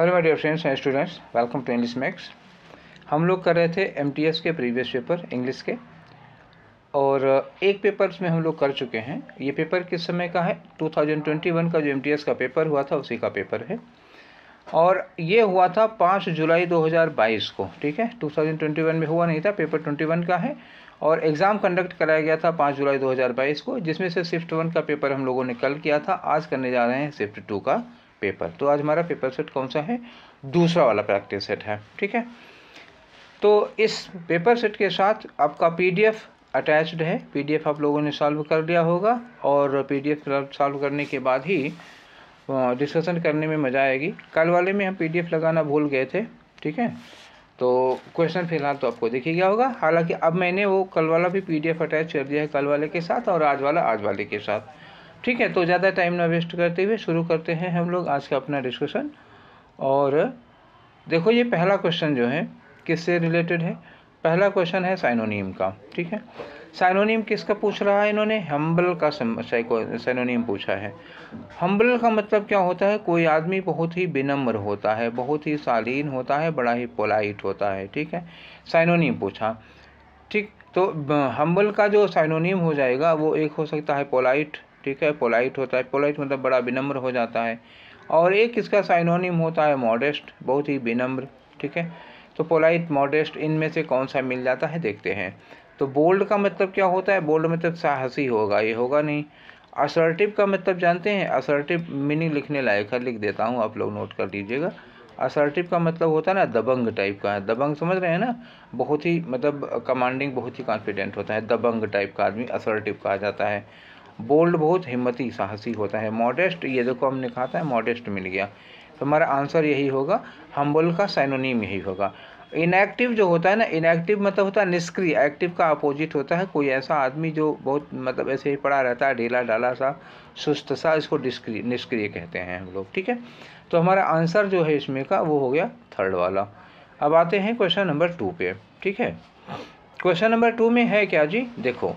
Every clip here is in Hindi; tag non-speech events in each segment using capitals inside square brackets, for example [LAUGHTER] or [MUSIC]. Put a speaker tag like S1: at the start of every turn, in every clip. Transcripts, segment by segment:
S1: Hello my dear friends and students welcome to English max हम लोग कर रहे थे एमटीएस के प्रीवियस पेपर इंग्लिश के और एक पेपर में हम लोग कर चुके हैं ये पेपर किस समय का है 2021 का जो एमटीएस का पेपर हुआ था उसी का पेपर है और ये हुआ था 5 जुलाई 2022 को ठीक है 2021 में हुआ नहीं था पेपर 21 का है और एग्ज़ाम कंडक्ट कराया गया था 5 जुलाई 2022 को जिसमें से शिफ्ट वन का पेपर हम लोगों ने कल किया था आज करने जा रहे हैं शिफ्ट टू का पेपर तो आज हमारा पेपर सेट कौन सा है दूसरा वाला प्रैक्टिस सेट है ठीक है तो इस पेपर सेट के साथ आपका पीडीएफ अटैच्ड है पीडीएफ आप लोगों ने सॉल्व कर लिया होगा और पीडीएफ सॉल्व करने के बाद ही डिस्कशन करने में मज़ा आएगी कल वाले में हम पीडीएफ लगाना भूल गए थे ठीक है तो क्वेश्चन फिलहाल तो आपको दिख गया होगा हालांकि अब मैंने वो कल वाला भी पीडीएफ अटैच कर दिया है कल वाले के साथ और आज वाला आज वाले के साथ ठीक है तो ज़्यादा टाइम ना वेस्ट करते हुए शुरू करते हैं हम लोग आज का अपना डिस्कशन और देखो ये पहला क्वेश्चन जो है किससे रिलेटेड है पहला क्वेश्चन है साइनोनीम का ठीक है साइनोनीम किसका पूछ रहा है इन्होंने हम्बल का साइनोनीम पूछा है हम्बल का मतलब क्या होता है कोई आदमी बहुत ही विनम्र होता है बहुत ही शालीन होता है बड़ा ही पोलाइट होता है ठीक है साइनोनीम पूछा ठीक तो हम्बल का जो साइनोनीम हो जाएगा वो एक हो सकता है पोलाइट ठीक है पोलाइट होता है पोलाइट मतलब बड़ा विनम्र हो जाता है और एक इसका साइनोनिम होता है मॉडेस्ट बहुत ही विनम्र ठीक है तो पोलाइट मॉडेस्ट इनमें से कौन सा मिल जाता है देखते हैं तो बोल्ड का मतलब क्या होता है बोल्ड मतलब साहसी होगा ये होगा नहीं असर्टिव का मतलब जानते हैं असर्टिव मीनिंग लिखने लायक है लिख देता हूँ आप लोग नोट कर लीजिएगा असर्टिव का मतलब होता है ना दबंग टाइप का है दबंग समझ रहे हैं ना बहुत ही मतलब कमांडिंग बहुत ही कॉन्फिडेंट होता है दबंग टाइप का आदमी असर्टिव कहा जाता है बोल्ड बहुत हिम्मती साहसी होता है मॉडेस्ट ये देखो हमने कहा था मॉडेस्ट मिल गया तो हमारा आंसर यही होगा हम्बल का साइनोनीम यही होगा इनएक्टिव जो होता है ना इनएक्टिव मतलब होता है निष्क्रिय एक्टिव का अपोजिट होता है कोई ऐसा आदमी जो बहुत मतलब ऐसे ही पड़ा रहता है ढीला डाला सा सुस्त सा इसको डिस्क्रिय निष्क्रिय कहते हैं हम लोग ठीक है तो हमारा आंसर जो है इसमें का वो हो गया थर्ड वाला अब आते हैं क्वेश्चन नंबर टू पे ठीक है क्वेश्चन नंबर टू में है क्या जी देखो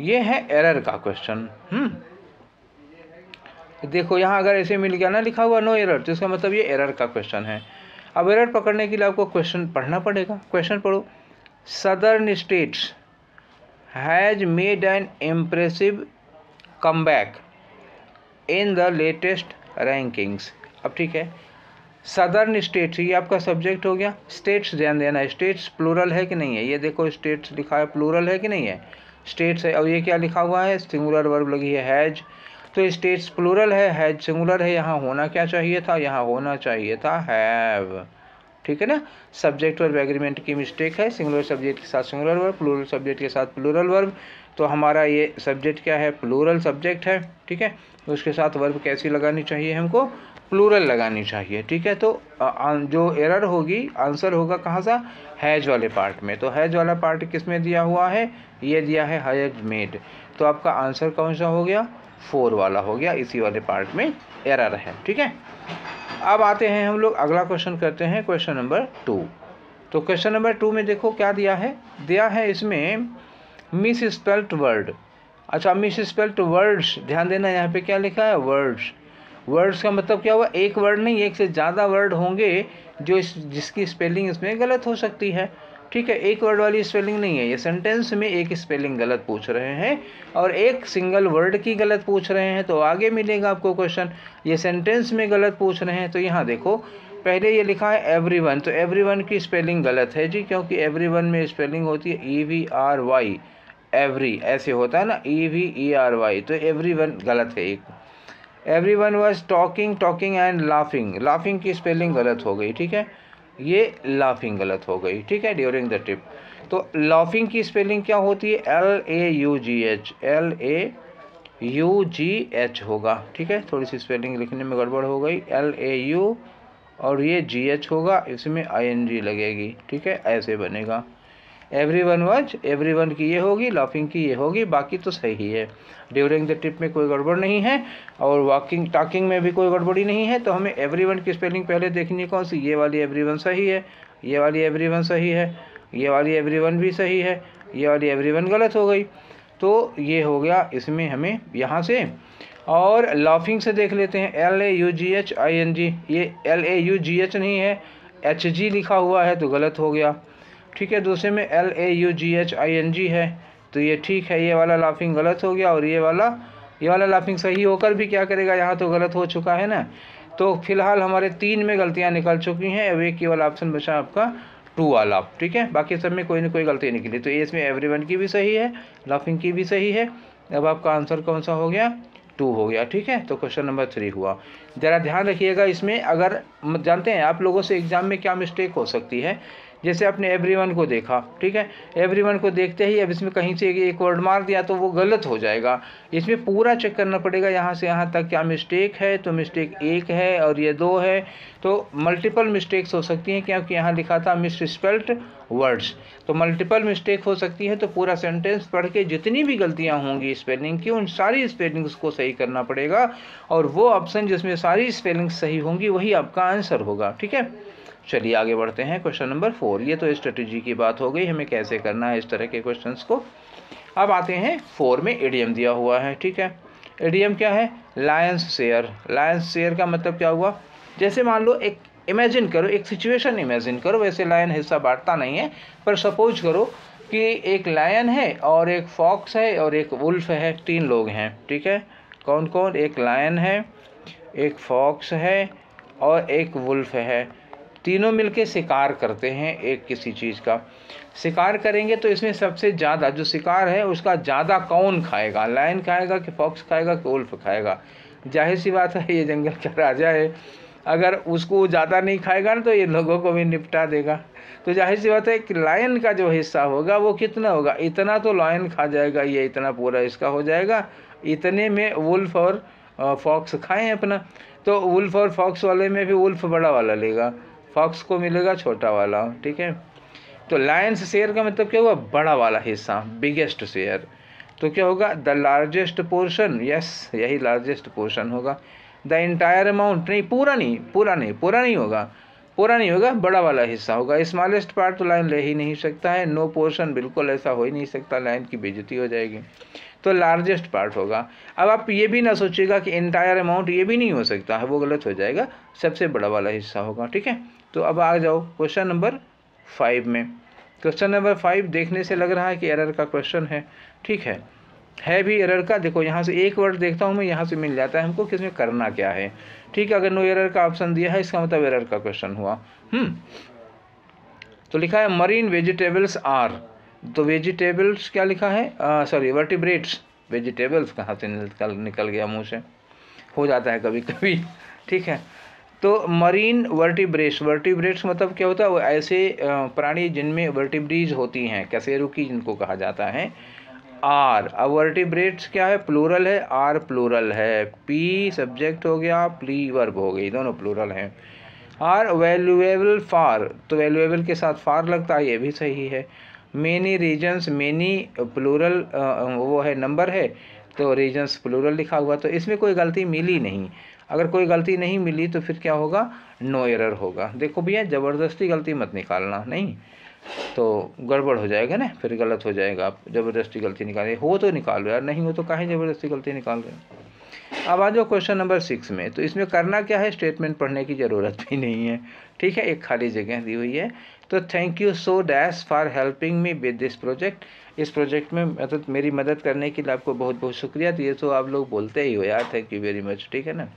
S1: ये है एरर का क्वेश्चन हम्म। देखो यहाँ अगर ऐसे मिल गया ना लिखा हुआ नो एरर तो इसका मतलब ये एरर का क्वेश्चन है अब एरर पकड़ने के लिए आपको क्वेश्चन पढ़ना पड़ेगा क्वेश्चन पढ़ो southern states has made an impressive back in the latest rankings अब ठीक है सदर्न स्टेट्स ये आपका सब्जेक्ट हो गया स्टेट्स ध्यान देना स्टेट्स प्लूरल है कि नहीं है ये देखो स्टेट्स लिखा है प्लूरल है कि नहीं है स्टेट्स है और ये क्या लिखा हुआ है सिंगुलर वर्ब लगी है हैज तो स्टेट्स प्लूरल है हैज सिंगुलर है यहाँ होना क्या चाहिए था यहाँ होना चाहिए था हैव ठीक है ना सब्जेक्ट वर्ब एग्रीमेंट की मिस्टेक है सिंगुलर सब्जेक्ट के साथ सिंगुलर वर्ब प्लूरल सब्जेक्ट के साथ प्लूरल वर्ब तो हमारा ये सब्जेक्ट क्या है प्लूरल सब्जेक्ट है ठीक है उसके साथ वर्ब कैसी लगानी चाहिए हमको प्लूरल लगानी चाहिए ठीक है तो जो एरर होगी आंसर होगा कहाँ सा हैज वाले पार्ट में तो हैज वाला पार्ट किस में दिया हुआ है ये दिया है हायर मेड तो आपका आंसर कौन सा हो गया फोर वाला हो गया इसी वाले पार्ट में एरर है ठीक है अब आते हैं हम लोग अगला क्वेश्चन करते हैं क्वेश्चन नंबर टू तो क्वेश्चन नंबर टू में देखो क्या दिया है दिया है इसमें मिस स्पेल्ट वर्ड अच्छा मिस स्पेल्ट वर्ड्स ध्यान देना यहाँ पे क्या लिखा है वर्ड्स वर्ड्स का मतलब क्या हुआ एक वर्ड नहीं एक से ज़्यादा वर्ड होंगे जो इस जिसकी स्पेलिंग इसमें गलत हो सकती है ठीक है एक वर्ड वाली स्पेलिंग नहीं है ये सेंटेंस में एक स्पेलिंग गलत पूछ रहे हैं और एक सिंगल वर्ड की गलत पूछ रहे हैं तो आगे मिलेगा आपको क्वेश्चन ये सेंटेंस में गलत पूछ रहे हैं तो यहाँ देखो पहले ये लिखा है एवरीवन तो एवरीवन की स्पेलिंग गलत है जी क्योंकि एवरीवन में स्पेलिंग होती है E V R Y every ऐसे होता है ना E V E R Y तो एवरीवन गलत है एक everyone was talking talking and laughing laughing की स्पेलिंग गलत हो गई ठीक है ये लाफिंग गलत हो गई ठीक है ड्यूरिंग द ट्रिप तो लाफिंग की स्पेलिंग क्या होती है L A U G H L A U G H होगा ठीक है थोड़ी सी स्पेलिंग लिखने में गड़बड़ हो गई एल ए यू और ये जी एच होगा इसमें आई एन जी लगेगी ठीक है ऐसे बनेगा every one was every one की ये होगी लाफिंग की ये होगी बाकी तो सही है ड्यूरिंग द ट्रिप में कोई गड़बड़ नहीं है और वॉकिंग टॉकिंग में भी कोई गड़बड़ी नहीं है तो हमें एवरी वन की स्पेलिंग पहले देखनी कौन सी ये वाली एवरी वन सही है ये वाली एवरी वन सही है ये वाली एवरी वन भी सही है ये वाली एवरी वन गलत हो गई तो ये हो गया इसमें हमें यहाँ से और लाफिंग से देख लेते हैं L A U G H I N G ये L A U G H नहीं है एच जी लिखा हुआ है तो गलत हो गया ठीक है दूसरे में L A U G H I N G है तो ये ठीक है ये वाला लाफिंग गलत हो गया और ये वाला ये वाला लाफिंग सही होकर भी क्या करेगा यहाँ तो गलत हो चुका है ना तो फिलहाल हमारे तीन में गलतियाँ निकल चुकी हैं अब एक वाला ऑप्शन बचा आपका टू वाला ठीक है बाकी सब में कोई ना कोई गलती निकली तो ये इसमें वन की भी सही है लाफिंग की भी सही है अब आपका आंसर कौन सा हो गया टू हो गया ठीक है तो क्वेश्चन नंबर थ्री हुआ ज़रा ध्यान रखिएगा इसमें अगर जानते हैं आप लोगों से एग्ज़ाम में क्या मिस्टेक हो सकती है जैसे आपने एवरीवन को देखा ठीक है एवरीवन को देखते ही अब इसमें कहीं से एक वर्ड मार दिया तो वो गलत हो जाएगा इसमें पूरा चेक करना पड़ेगा यहाँ से यहाँ तक क्या मिस्टेक है तो मिस्टेक एक है और ये दो है तो मल्टीपल मिस्टेक्स हो सकती हैं क्योंकि यहाँ लिखा था मिस स्पेल्ट वर्ड्स तो मल्टीपल मिस्टेक हो सकती है तो पूरा सेंटेंस पढ़ के जितनी भी गलतियाँ होंगी स्पेलिंग की उन सारी स्पेलिंग्स को सही करना पड़ेगा और वो ऑप्शन जिसमें सारी स्पेलिंग्स सही होंगी वही आपका आंसर होगा ठीक है चलिए आगे बढ़ते हैं क्वेश्चन नंबर फोर ये तो स्ट्रेटजी की बात हो गई हमें कैसे करना है इस तरह के क्वेश्चंस को अब आते हैं फोर में एडीएम दिया हुआ है ठीक है एडीएम क्या है लायंस शेयर लायंस शेयर का मतलब क्या हुआ जैसे मान लो एक इमेजिन करो एक सिचुएशन इमेजिन करो वैसे लायन हिस्सा बांटता नहीं है पर सपोज करो कि एक लायन है और एक फॉक्स है और एक वुल्फ है तीन लोग हैं ठीक है कौन कौन एक लायन है एक फॉक्स है और एक वुल्फ है तीनों मिलके शिकार करते हैं एक किसी चीज़ का शिकार करेंगे तो इसमें सबसे ज़्यादा जो शिकार है उसका ज़्यादा कौन खाएगा लाइन खाएगा कि फॉक्स खाएगा कि उल्फ खाएगा जाहिर सी बात है ये जंगल का राजा है अगर उसको ज़्यादा नहीं खाएगा ना तो ये लोगों को भी निपटा देगा तो जाहिर सी बात है कि लायन का जो हिस्सा होगा वो कितना होगा इतना तो लायन खा जाएगा ये इतना पूरा इसका हो जाएगा इतने में वुल्फ और फॉक्स खाएं अपना तो वुल्फ और फॉक्स वाले में भी वुल्फ बड़ा वाला लेगा फॉक्स को मिलेगा छोटा वाला ठीक है तो लायंस शेयर का मतलब क्या हुआ बड़ा वाला हिस्सा बिगेस्ट शेयर तो क्या होगा द लार्जेस्ट पोर्शन यस यही लार्जेस्ट पोर्शन होगा द इंटायर अमाउंट नहीं पूरा नहीं पूरा नहीं पूरा नहीं होगा पूरा नहीं होगा बड़ा वाला हिस्सा होगा स्मॉलेस्ट पार्ट तो लाइन ले ही नहीं सकता है नो पोर्शन बिल्कुल ऐसा हो ही नहीं सकता लाइन की बेजती हो जाएगी तो लार्जेस्ट पार्ट होगा अब आप ये भी ना सोचिएगा कि इंटायर अमाउंट ये भी नहीं हो सकता है वो गलत हो जाएगा सबसे बड़ा वाला हिस्सा होगा ठीक है तो अब आ जाओ क्वेश्चन नंबर फाइव में क्वेश्चन नंबर फाइव देखने से लग रहा है कि एरर का क्वेश्चन है ठीक है है भी एरर का देखो यहाँ से एक वर्ड देखता हूँ मैं यहाँ से मिल जाता है हमको कि इसमें करना क्या है ठीक है अगर नो एरर का ऑप्शन दिया है इसका मतलब एरर का क्वेश्चन हुआ हम्म तो लिखा है मरीन वेजिटेबल्स आर तो वेजिटेबल्स क्या लिखा है सॉरी वर्टिब्रेट्स वेजिटेबल्स कहाँ से निकल निकल गया मुँह से हो जाता है कभी कभी [LAUGHS] ठीक है तो मरीन वर्टिब्रेट्स वर्टिब्रेट्स मतलब क्या होता है वो ऐसे प्राणी जिनमें वर्टिब्रीज होती हैं कसेरुकी जिनको कहा जाता है आर अब वर्टिब्रेट्स क्या है प्लूरल है आर प्लूरल है पी सब्जेक्ट हो गया प्ली वर्ब हो गई दोनों प्लूरल हैं आर वैल्यूएबल फार तो वैल्यूएबल के साथ फार लगता है ये भी सही है मेनी रीजन्स मेनी प्लूरल वो है नंबर है तो रीजन्स प्लूरल लिखा हुआ तो इसमें कोई गलती मिली नहीं अगर कोई गलती नहीं मिली तो फिर क्या होगा नो एरर होगा देखो भैया ज़बरदस्ती गलती मत निकालना नहीं तो गड़बड़ हो जाएगा ना फिर गलत हो जाएगा आप ज़बरदस्ती गलती निकाले हो तो निकालो यार नहीं हो तो काहे ज़बरदस्ती गलती निकाल रहे अब आ जाओ क्वेश्चन नंबर सिक्स में तो इसमें करना क्या है स्टेटमेंट पढ़ने की ज़रूरत भी नहीं है ठीक है एक खाली जगह दी हुई है तो thank you so dash for helping me with this project इस प्रोजेक्ट में मतलब मेरी मदद करने के लिए आपको बहुत बहुत शुक्रिया तो ये तो आप लोग बोलते ही हो यार थैंक यू वेरी मच ठीक है ना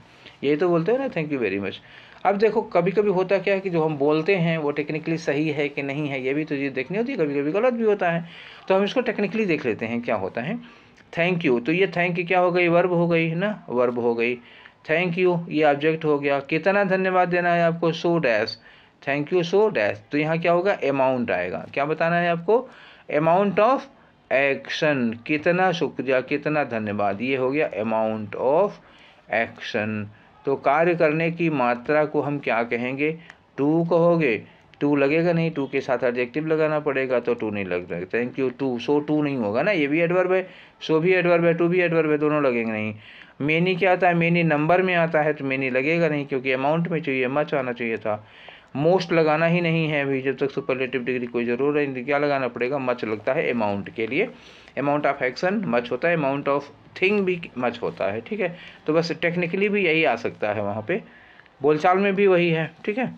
S1: यही तो बोलते हो ना थैंक यू वेरी मच अब देखो कभी कभी होता क्या है कि जो हम बोलते हैं वो टेक्निकली सही है कि नहीं है ये भी तो चीज़ देखनी होती है कभी कभी गलत भी होता है तो हम इसको टेक्निकली देख लेते हैं क्या होता है थैंक यू तो ये थैंक यू क्या हो गई वर्ब हो गई है ना वर्ब हो गई थैंक यू ये ऑब्जेक्ट हो गया कितना धन्यवाद देना है आपको so dash thank you so dash तो यहाँ क्या होगा अमाउंट आएगा क्या बताना है आपको अमाउंट ऑफ एक्शन कितना शुक्रिया कितना धन्यवाद ये हो गया अमाउंट ऑफ एक्शन तो कार्य करने की मात्रा को हम क्या कहेंगे टू कहोगे टू लगेगा नहीं टू के साथ एडजेक्टिव लगाना पड़ेगा तो टू नहीं लग रहा thank you too so too नहीं होगा ना ये भी एडवर्ब है सो भी एडवर्ब है टू भी एडवर्ब है दोनों लगेंगे नहीं मेनी क्या आता है मेनी नंबर में आता है तो मेनी लगेगा नहीं क्योंकि अमाउंट में चाहिए मच आना चाहिए था मोस्ट लगाना ही नहीं है अभी जब तक सुपरलेटिव डिग्री कोई ज़रूर है क्या लगाना पड़ेगा मच लगता है अमाउंट के लिए अमाउंट ऑफ एक्शन मच होता है अमाउंट ऑफ थिंग भी मच होता है ठीक है तो बस टेक्निकली भी यही आ सकता है वहाँ पर बोलचाल में भी वही है ठीक है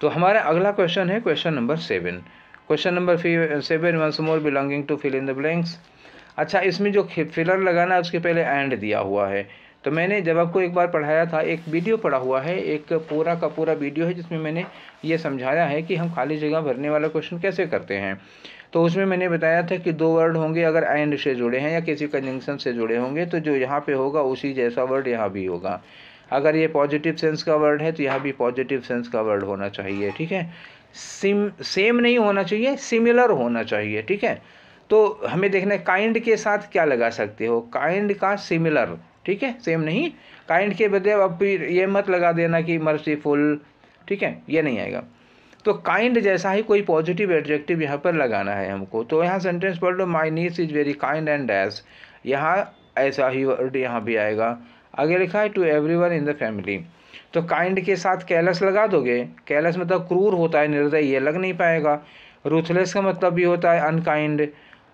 S1: तो हमारा अगला क्वेश्चन है question number seven question number seven once more belonging to fill in the blanks अच्छा इसमें जो फिलर लगाना है उसके पहले एंड दिया हुआ है तो मैंने जब आपको एक बार पढ़ाया था एक वीडियो पढ़ा हुआ है एक पूरा का पूरा वीडियो है जिसमें मैंने ये समझाया है कि हम खाली जगह भरने वाला क्वेश्चन कैसे करते हैं तो उसमें मैंने बताया था कि दो वर्ड होंगे अगर एंड से जुड़े हैं या किसी कंजंक्शन से जुड़े होंगे तो जो यहाँ पे होगा उसी जैसा वर्ड यहाँ भी होगा अगर ये पॉजिटिव सेंस का वर्ड है तो यहाँ भी पॉजिटिव सेंस का वर्ड होना चाहिए ठीक है सिम सेम नहीं होना चाहिए सिमिलर होना चाहिए ठीक है तो हमें देखना है काइंड के साथ क्या लगा सकते हो काइंड का सिमिलर ठीक है सेम नहीं काइंड के बदले अब फिर ये मत लगा देना कि मर्सीफुल ठीक है ये नहीं आएगा तो काइंड जैसा ही कोई पॉजिटिव एडजेक्टिव यहाँ पर लगाना है हमको तो यहाँ सेंटेंस पढ़ लो my niece is very kind and dash यहाँ ऐसा ही वर्ड यहाँ भी आएगा आगे लिखा है to every one in the family तो काइंड के साथ कैलस लगा दोगे कैलस मतलब क्रूर होता है निर्दय ये लग नहीं पाएगा रूथलेस का मतलब भी होता है अनकाइंड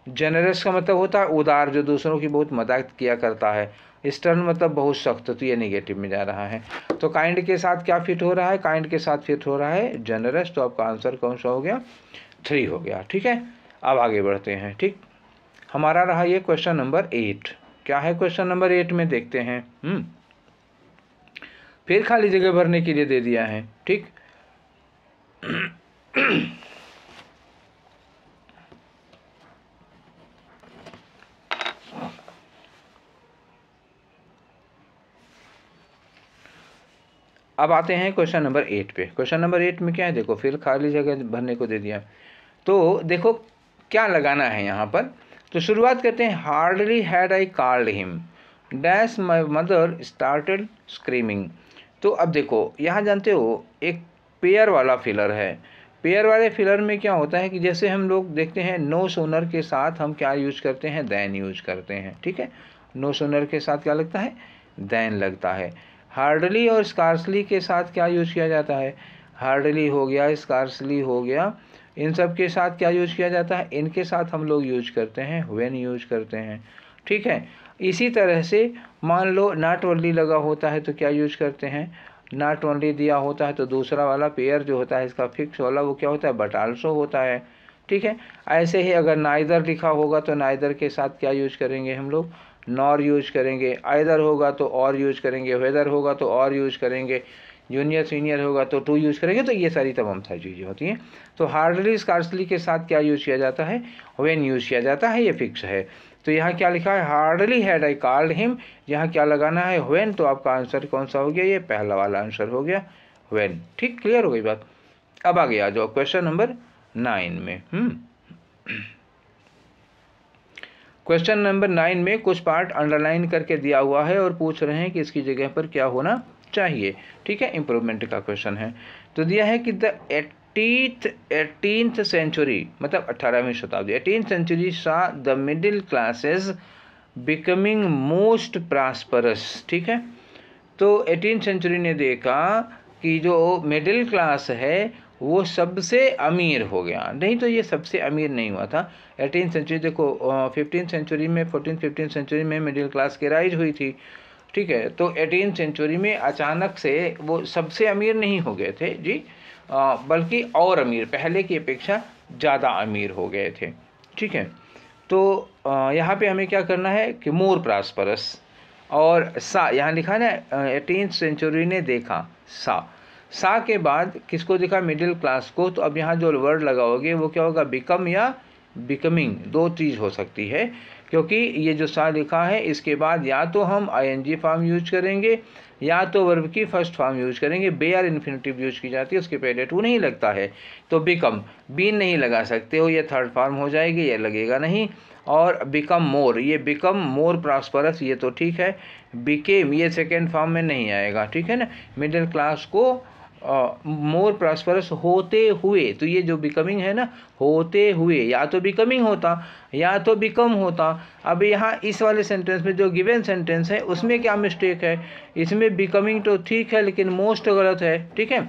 S1: जेनरस का मतलब होता है उदार जो दूसरों की बहुत मदद किया करता है स्टर्न मतलब बहुत सख्त तो ये नेगेटिव में जा रहा है तो काइंड के साथ क्या फिट हो रहा है काइंड के साथ फिट हो रहा है जनरस तो आपका आंसर कौन सा हो गया थ्री हो गया ठीक है अब आगे बढ़ते हैं ठीक हमारा रहा ये क्वेश्चन नंबर एट क्या है क्वेश्चन नंबर एट में देखते हैं हम्म फिर खाली जगह भरने के लिए दे दिया है ठीक [CLEARS THROAT] अब आते हैं क्वेश्चन नंबर एट पे क्वेश्चन नंबर एट में क्या है देखो फिर खाली जगह भरने को दे दिया तो देखो क्या लगाना है यहाँ पर तो शुरुआत करते हैं hardly had I heard him dash my mother started screaming तो अब देखो यहाँ जानते हो एक पेयर वाला फिलर है पेयर वाले फिलर में क्या होता है कि जैसे हम लोग देखते हैं नो सोनर के साथ हम क्या यूज करते हैं दैन यूज करते हैं ठीक है नो सोनर के साथ क्या लगता है दैन लगता है हार्डली और स्कार्सली के साथ क्या यूज किया जाता है हार्डली हो गया स्कार्सली हो गया इन सब के साथ क्या यूज किया जाता है इनके साथ हम लोग यूज करते हैं वेन यूज करते हैं ठीक है इसी तरह से मान लो नाट ओनली लगा होता है तो क्या यूज करते हैं नाट ओनली दिया होता है तो दूसरा वाला पेयर जो होता है इसका फिक्स वाला वो क्या होता है बटालसो होता है ठीक है ऐसे ही अगर नाइदर लिखा होगा तो नाइदर के साथ क्या यूज करेंगे हम लोग नॉर यूज करेंगे आइदर होगा तो और यूज करेंगे वेदर होगा तो और यूज करेंगे जूनियर सीनियर होगा तो टू यूज करेंगे तो ये सारी तमाम सारी चीज़ें होती हैं तो हार्डली स्कार्सली के साथ क्या यूज़ किया जाता है वेन यूज़ किया जाता है ये फिक्स है तो यहाँ क्या लिखा है hardly had I heard him यहाँ क्या लगाना है वेन तो आपका आंसर कौन सा हो गया ये पहला वाला आंसर हो गया वेन ठीक क्लियर हो गई बात अब आ आ जाओ क्वेश्चन नंबर नाइन में क्वेश्चन नंबर नाइन में कुछ पार्ट अंडरलाइन करके दिया हुआ है और पूछ रहे हैं कि इसकी जगह पर क्या होना चाहिए ठीक है इम्प्रूवमेंट का क्वेश्चन है तो दिया है कि द एटीथ एटीनथ सेंचुरी मतलब अठारहवीं शताब्दी eighteen century saw the middle classes becoming most prosperous ठीक है तो एटीन सेंचुरी ने देखा कि जो मिडिल क्लास है वो सबसे अमीर हो गया नहीं तो ये सबसे अमीर नहीं हुआ था एटीन सेंचुरी देखो फिफ्टीन सेंचुरी में फोर्टीन फिफ्टीन सेंचुरी में मिडिल क्लास की राइज हुई थी ठीक है तो एटीन सेंचुरी में अचानक से वो सबसे अमीर नहीं हो गए थे जी आ, बल्कि और अमीर पहले की अपेक्षा ज़्यादा अमीर हो गए थे ठीक है तो यहाँ पे हमें क्या करना है कि मोर प्रास्परस और सा यहाँ लिखा ना एटीन सेंचुरी ने देखा सा सा के बाद किसको देखा मिडिल क्लास को तो अब यहाँ जो वर्ड लगाओगे वो क्या होगा बिकम या बिकमिंग दो चीज़ हो सकती है क्योंकि ये जो सा लिखा है इसके बाद या तो हम आईएनजी फॉर्म यूज करेंगे या तो वर्ब की फर्स्ट फॉर्म यूज करेंगे बे आर इन्फिनेटिव यूज की जाती है उसके पहले टू नहीं लगता है तो बिकम बीन नहीं लगा सकते हो ये थर्ड फॉर्म हो जाएगी ये लगेगा नहीं और बिकम मोर ये बिकम मोर प्रॉस्परस ये तो ठीक है बिकेम ये सेकेंड फॉर्म में नहीं आएगा ठीक है ना मिडिल क्लास को मोर प्रॉस्परस होते हुए तो ये जो बिकमिंग है ना होते हुए या तो बिकमिंग होता या तो बिकम होता अब यहाँ इस वाले सेंटेंस में जो गिवन सेंटेंस है उसमें क्या मिस्टेक है इसमें बिकमिंग तो ठीक है लेकिन मोस्ट गलत है ठीक है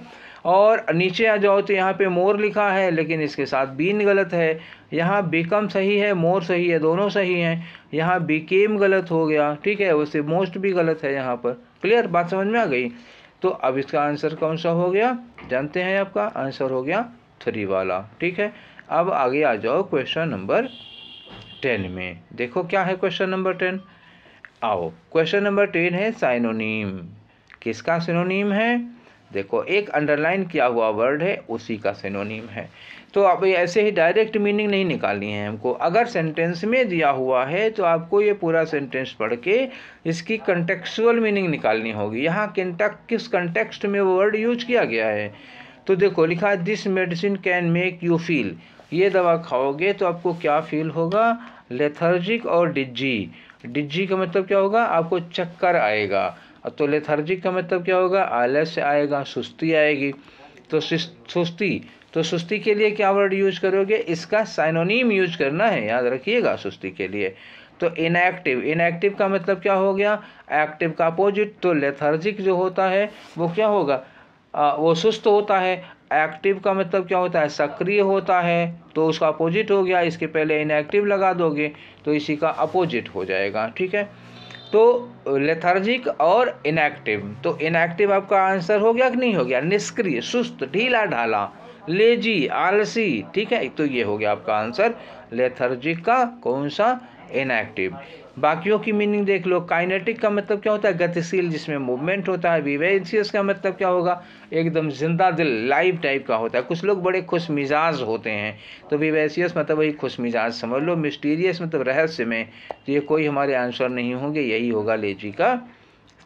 S1: और नीचे आ जाओ तो यहाँ पे मोर लिखा है लेकिन इसके साथ बीन गलत है यहाँ बिकम सही है मोर सही है दोनों सही हैं यहाँ बिकेम गलत हो गया ठीक है वैसे मोस्ट भी गलत है यहाँ पर क्लियर बात समझ में आ गई तो अब इसका आंसर कौन सा हो गया जानते हैं आपका आंसर हो गया थ्री वाला ठीक है अब आगे आ जाओ क्वेश्चन नंबर टेन में देखो क्या है क्वेश्चन नंबर टेन आओ क्वेश्चन नंबर टेन है साइनोनीम किसका सिनोनीम है देखो एक अंडरलाइन किया हुआ वर्ड है उसी का सिनोनिम है तो आप ऐसे ही डायरेक्ट मीनिंग नहीं निकालनी है हमको अगर सेंटेंस में दिया हुआ है तो आपको ये पूरा सेंटेंस पढ़ के इसकी कंटेक्चुअल मीनिंग निकालनी होगी यहाँ किनटक किस कंटेक्स्ट में वो वर्ड यूज किया गया है तो देखो लिखा this medicine can make you feel ये दवा खाओगे तो आपको क्या फील होगा लेथर्जिक और डिजी डिजी का मतलब क्या होगा आपको चक्कर आएगा तो लेथर्जिक का मतलब क्या होगा आलस्य आएगा सुस्ती आएगी तो सुस्ती तो सुस्ती के लिए क्या वर्ड यूज करोगे इसका साइनोनीम यूज करना है याद रखिएगा सुस्ती के लिए तो इनएक्टिव इनएक्टिव का मतलब क्या हो गया एक्टिव का अपोजिट तो लेथर्जिक जो होता है वो क्या होगा आ, वो सुस्त होता है एक्टिव का मतलब क्या होता है सक्रिय होता है तो उसका अपोजिट हो गया इसके पहले इनएक्टिव लगा दोगे तो इसी का अपोजिट हो जाएगा ठीक है तो लेथार्जिक और इनएक्टिव तो इनएक्टिव आपका आंसर हो गया कि नहीं हो गया निष्क्रिय सुस्त ढीला ढाला लेजी आलसी ठीक है तो ये हो गया आपका आंसर लेथर्जिक का कौन सा इनएक्टिव बाकियों की मीनिंग देख लो काइनेटिक का मतलब क्या होता है गतिशील जिसमें मूवमेंट होता है विवेंशियस का मतलब क्या होगा एकदम जिंदा दिल लाइव टाइप का होता है कुछ लोग बड़े खुश मिजाज होते हैं तो विवेंशियस मतलब वही खुश मिजाज समझ लो मिस्टीरियस मतलब रहस्य में तो ये कोई हमारे आंसर नहीं होंगे यही होगा लेजी का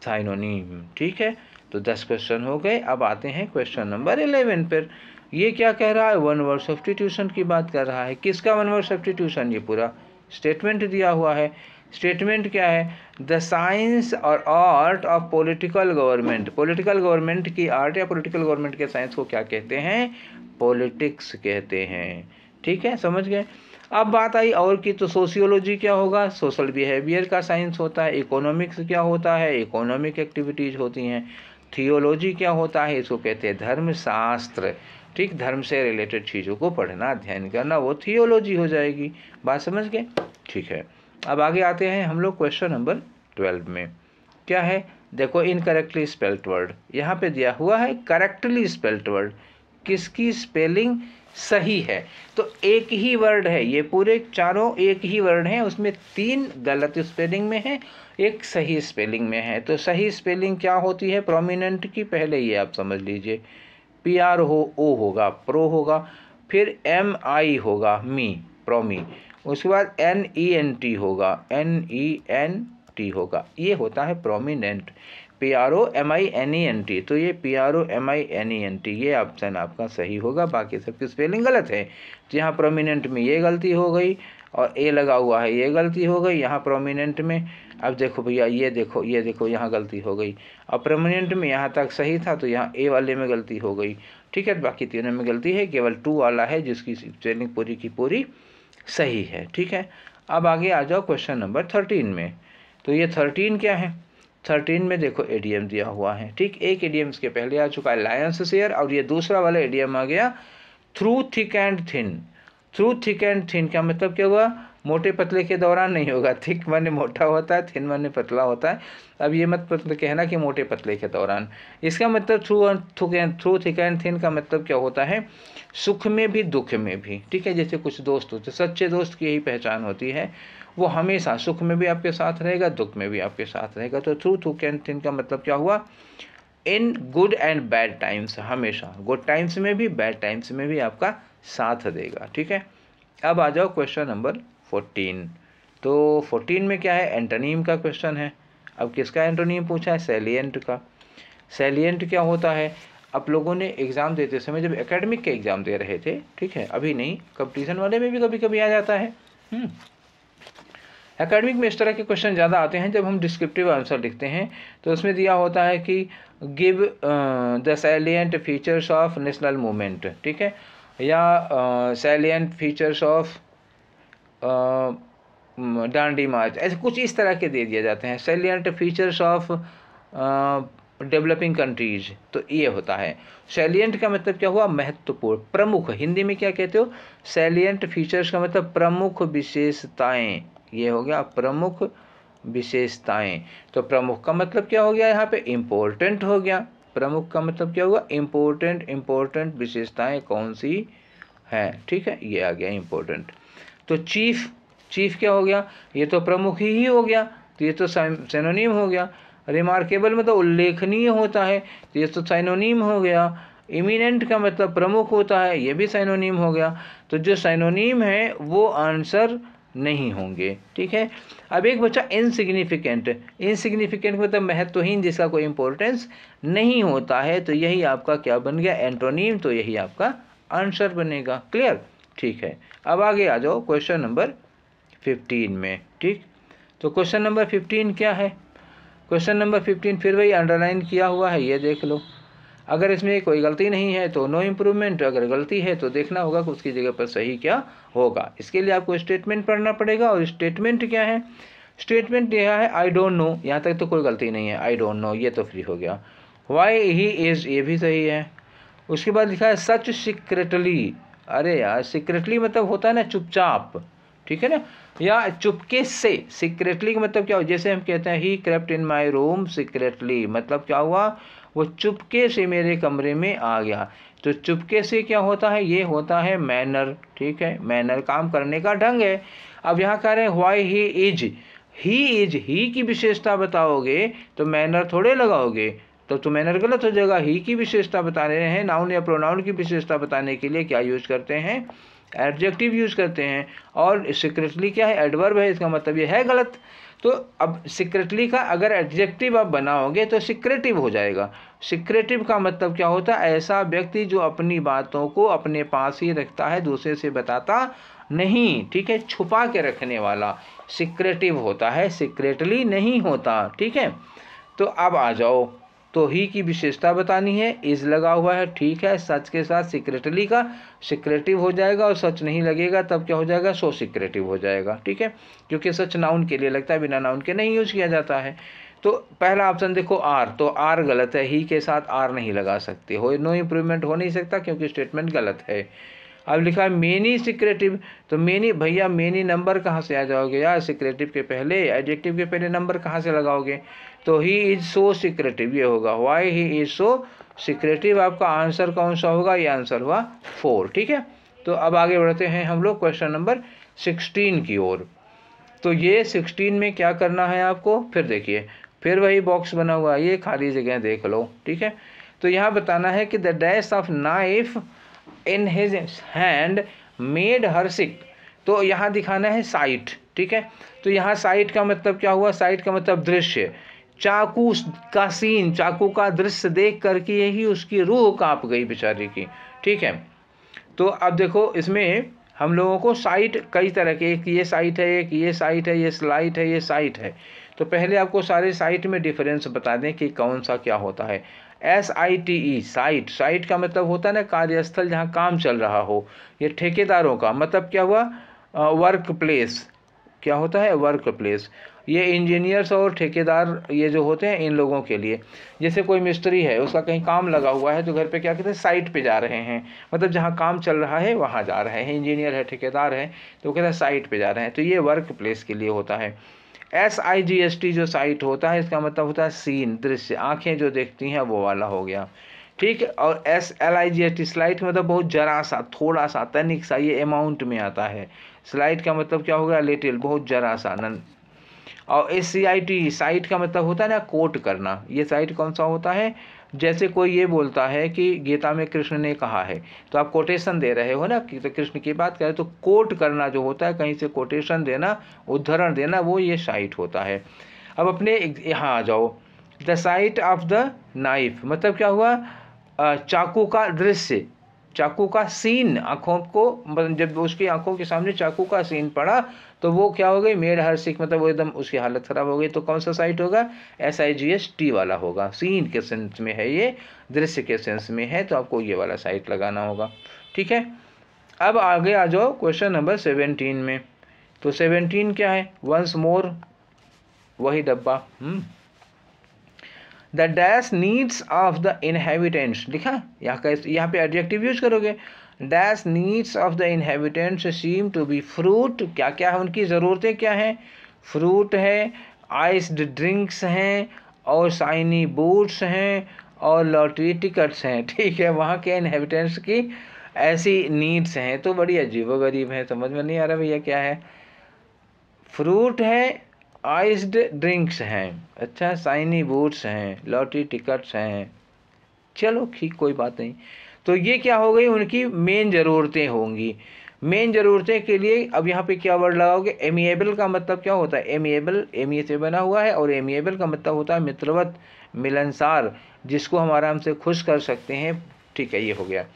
S1: थाइनोनीम ठीक है तो दस क्वेश्चन हो गए अब आते हैं क्वेश्चन नंबर एलेवन पर ये क्या कह रहा है वन वर्ड सब्सटीट्यूशन की बात कर रहा है किसका वन वर्ड सब्सटीट्यूशन ये पूरा स्टेटमेंट दिया हुआ है स्टेटमेंट क्या है द साइंस और art of political government political government की आर्ट या पॉलिटिकल गवर्नमेंट के साइंस को क्या कहते हैं पॉलिटिक्स कहते हैं ठीक है समझ गए अब बात आई और की तो सोशियोलॉजी क्या होगा सोशल बिहेवियर का साइंस होता है इकोनॉमिक्स क्या होता है इकोनॉमिक एक्टिविटीज़ होती हैं थियोलॉजी क्या होता है इसको कहते हैं धर्मशास्त्र ठीक धर्म से रिलेटेड चीज़ों को पढ़ना अध्ययन करना वो थियोलॉजी हो जाएगी बात समझ गए ठीक है अब आगे आते हैं हम लोग क्वेश्चन नंबर ट्वेल्व में क्या है देखो इनकरेक्टली स्पेल्ट वर्ड यहाँ पे दिया हुआ है करेक्टली स्पेल्ट वर्ड किसकी स्पेलिंग सही है तो एक ही वर्ड है ये पूरे चारों एक ही वर्ड हैं उसमें तीन गलत स्पेलिंग में है एक सही स्पेलिंग में है तो सही स्पेलिंग क्या होती है प्रोमिनेंट की पहले ये आप समझ लीजिए पी आर हो ओ होगा प्रो होगा फिर एम आई होगा मी प्रोमी उसके बाद एन ई एन टी होगा एन ई एन टी होगा ये होता है prominent P R O M I N E N T तो ये P R O M I N E N T ये ऑप्शन आपका सही होगा बाकी सबकी स्पेलिंग गलत है तो यहाँ प्रोमिनेंट में ये गलती हो गई और ए लगा हुआ है ये गलती हो गई यहाँ प्रोमिनेंट में अब देखो भैया ये देखो ये देखो यहाँ गलती हो गई अब प्रोमिनेंट में यहाँ तक सही था तो यहाँ ए वाले में गलती हो गई ठीक है बाकी तीनों में गलती है केवल टू वाला है जिसकी स्पेलिंग पूरी की पूरी सही है ठीक है अब आगे आ जाओ क्वेश्चन नंबर थर्टीन में तो ये थर्टीन क्या है थर्टीन में देखो ए दिया हुआ है ठीक एक ए इसके पहले आ चुका है लायंस शेयर और ये दूसरा वाला एडीएम आ गया through thick and thin through thick and thin का मतलब क्या हुआ मोटे पतले के दौरान नहीं होगा थिक माने मोटा होता है थिन माने पतला होता है अब ये मत कहना कि मोटे पतले के दौरान इसका मतलब थ्रू और through through thick and thin का मतलब क्या होता है सुख में भी दुख में भी ठीक है जैसे कुछ दोस्त होते सच्चे दोस्त की यही पहचान होती है वो हमेशा सुख में भी आपके साथ रहेगा दुख में भी आपके साथ रहेगा तो थ्रू थ्रू एंड थिन का मतलब क्या हुआ in good and bad times हमेशा गुड टाइम्स में भी बैड टाइम्स में भी आपका साथ देगा ठीक है अब आ जाओ क्वेश्चन नंबर फोर्टीन तो फोर्टीन में क्या है एंटोनीम का क्वेश्चन है अब किसका एंटोनीम पूछा है सेलियंट का सेलियंट क्या होता है आप लोगों ने एग्ज़ाम देते समय जब एकेडमिक के एग्ज़ाम दे रहे थे ठीक है अभी नहीं कंपटीशन वाले में भी कभी कभी आ जाता है हम्म। एकेडमिक में इस तरह के क्वेश्चन ज़्यादा आते हैं जब हम डिस्क्रिप्टिव आंसर लिखते हैं तो उसमें दिया होता है कि give the salient features of national movement ठीक है या salient features of Dandi march ऐसे कुछ इस तरह के दे दिए जाते हैं salient features of developing countries तो ये होता है सेलियंट का मतलब क्या हुआ महत्वपूर्ण प्रमुख हिंदी में क्या कहते हो सेलियंट फीचर्स का मतलब प्रमुख विशेषताएं ये हो गया प्रमुख विशेषताएं तो प्रमुख का मतलब क्या हो गया यहाँ पे इम्पोर्टेंट हो गया प्रमुख का मतलब क्या हुआ इम्पोर्टेंट इम्पोर्टेंट विशेषताएं कौन सी हैं ठीक है ये आ गया इम्पोर्टेंट तो चीफ चीफ क्या हो गया ये तो प्रमुख ही हो गया तो ये तो सैनोनीम हो गया रिमार्केबल मतलब तो उल्लेखनीय होता है तो ये तो सैनोनीम हो गया इमिनेंट का मतलब प्रमुख होता है ये भी साइनोनीम हो गया तो जो साइनोनीम है वो आंसर नहीं होंगे ठीक है अब एक बच्चा इनसिग्निफिकेंट इनसिग्निफिकेंट मतलब महत्वहीन जिसका कोई इंपॉर्टेंस नहीं होता है तो यही आपका क्या बन गया एंटोनीम तो यही आपका आंसर बनेगा क्लियर ठीक है अब आगे आ जाओ क्वेश्चन नंबर फिफ्टीन में ठीक तो क्वेश्चन नंबर फिफ्टीन क्या है क्वेश्चन नंबर फिफ्टीन फिर वही अंडरलाइन किया हुआ है ये देख लो अगर इसमें कोई गलती नहीं है तो नो इम्प्रूवमेंट अगर गलती है तो देखना होगा कि उसकी जगह पर सही क्या होगा इसके लिए आपको स्टेटमेंट पढ़ना पड़ेगा और स्टेटमेंट क्या है स्टेटमेंट यह है आई डोंट नो यहाँ तक तो कोई गलती नहीं है आई डोंट नो ये तो फ्री हो गया वाई ही इज़ ये भी सही है उसके बाद लिखा है सच सिक्रेटली अरे यार सीक्रेटली मतलब होता है ना चुपचाप ठीक है ना या चुपके से सीक्रेटली मतलब क्या हुआ जैसे हम कहते हैं he crept in my room secretly मतलब क्या हुआ वो चुपके से मेरे कमरे में आ गया तो चुपके से क्या होता है ये होता है मैनर ठीक है मैनर काम करने का ढंग है अब यहाँ कह रहे हैं why he is he is he की विशेषता बताओगे तो मैनर थोड़े लगाओगे तो तुमेनर गलत हो जाएगा ही की विशेषता बता रहे हैं नाउन या प्रोनाउन की विशेषता बताने के लिए क्या यूज़ करते हैं एडजेक्टिव यूज़ करते हैं और सिक्रेटली क्या है एडवर्ब है इसका मतलब ये है गलत तो अब सिक्रेटली का अगर एडजेक्टिव आप बनाओगे तो सिक्रेटिव हो जाएगा सिक्रेटिव का मतलब क्या होता है ऐसा व्यक्ति जो अपनी बातों को अपने पास ही रखता है दूसरे से बताता नहीं ठीक है छुपा के रखने वाला सिक्रेटिव होता है सिक्रेटली नहीं होता ठीक है तो अब आ जाओ तो ही की विशेषता बतानी है इज लगा हुआ है ठीक है सच के साथ सिक्रेटली का सिक्रेटिव हो जाएगा और सच नहीं लगेगा तब क्या हो जाएगा सो सिक्रेटिव हो जाएगा ठीक है क्योंकि सच नाउन के लिए लगता है बिना नाउन के नहीं यूज किया जाता है तो पहला ऑप्शन देखो आर तो आर गलत है ही के साथ आर नहीं लगा सकते हो नो इम्प्रूवमेंट हो नहीं सकता क्योंकि स्टेटमेंट गलत है अब लिखा है मेनी सिक्रेटिव तो मेनी भैया मेनी नंबर कहाँ से आ जाओगे यार सिक्रेटिव के पहले एडजेक्टिव के पहले नंबर कहाँ से लगाओगे तो ही इज सो सिक्रेटिव ये होगा why he is so secretive आपका आंसर कौन सा होगा ये आंसर हुआ फोर ठीक है तो अब आगे बढ़ते हैं हम लोग क्वेश्चन नंबर सिक्सटीन की ओर तो ये सिक्सटीन में क्या करना है आपको फिर देखिए फिर वही बॉक्स बना हुआ है ये खाली जगह देख लो ठीक है तो यहाँ बताना है कि the dash of knife in his hand made her sick तो यहाँ दिखाना है साइट ठीक है तो यहाँ साइट का मतलब क्या हुआ साइट का मतलब दृश्य चाकू का सीन चाकू का दृश्य देख करके यही उसकी रूह कांप गई बेचारे की ठीक है तो अब देखो इसमें हम लोगों को साइट कई तरह के एक ये साइट है एक ये साइट है ये स्लाइट है ये साइट है तो पहले आपको सारे साइट में डिफरेंस बता दें कि कौन सा क्या होता है S I T E site site का मतलब होता है ना कार्यस्थल जहाँ काम चल रहा हो ये ठेकेदारों का मतलब क्या हुआ वर्क प्लेस क्या होता है वर्क प्लेस ये इंजीनियर्स और ठेकेदार ये जो होते हैं इन लोगों के लिए जैसे कोई मिस्त्री है उसका कहीं काम लगा हुआ है तो घर पे क्या कहते हैं साइट पे जा रहे हैं मतलब जहाँ काम चल रहा है वहाँ जा रहे हैं इंजीनियर है ठेकेदार है तो कहते हैं साइट पर जा रहे हैं तो ये वर्क प्लेस के लिए होता है S I G S T जो साइट होता है इसका मतलब होता है सीन दृश्य आँखें जो देखती हैं वो वाला हो गया ठीक और S L I G S T slight मतलब बहुत जरा सा थोड़ा सा तनिक सा ये अमाउंट में आता है स्लाइट का मतलब क्या हो गया लिटिल बहुत जरा सा नन और S C I T site का मतलब होता है ना कोट करना ये साइट कौन सा होता है जैसे कोई ये बोलता है कि गीता में कृष्ण ने कहा है तो आप कोटेशन दे रहे हो ना कि तो कृष्ण की बात करें तो कोट करना जो होता है कहीं से कोटेशन देना उद्धरण देना वो ये साइट होता है अब अपने यहाँ आ जाओ the site of the knife मतलब क्या हुआ चाकू का दृश्य चाकू का सीन आँखों को मतलब जब उसकी आँखों के सामने चाकू का सीन पड़ा तो वो क्या हो गई मेड हर सिख मतलब वो एकदम उसकी हालत ख़राब हो गई तो कौन सा साइट होगा S I G S T वाला होगा सीन के सेंस में है ये दृश्य के सेंस में है तो आपको ये वाला साइट लगाना होगा ठीक है अब आगे आ जाओ क्वेश्चन नंबर सेवेंटीन में तो सेवेंटीन क्या है वंस मोर वही डब्बा हम्म। The dash needs of the inhabitants लिखा यहाँ का यहाँ पे एडजेक्टिव यूज करोगे dash needs of the inhabitants seem to be fruit क्या क्या है उनकी ज़रूरतें क्या हैं फ्रूट है आइस्ड ड्रिंक्स हैं और शाइनी बूट्स हैं और लॉटरी टिकट्स हैं [LAUGHS] ठीक है वहाँ के इनहेबिटेंट्स की ऐसी नीड्स हैं तो बड़ी अजीबो गरीब है समझ में नहीं आ रहा भैया क्या है फ्रूट है आइस्ड ड्रिंक्स हैं अच्छा साइनी बूट्स हैं लॉटरी टिकट्स हैं चलो ठीक कोई बात नहीं तो ये क्या हो गई उनकी मेन ज़रूरतें होंगी मेन ज़रूरतें के लिए अब यहाँ पे क्या वर्ड लगाओगे एमिएबल का मतलब क्या होता है एमिएबल एम से बना हुआ है और एमिएबल का मतलब होता है मित्रवत मिलनसार जिसको हम आराम से खुश कर सकते हैं ठीक है ये हो गया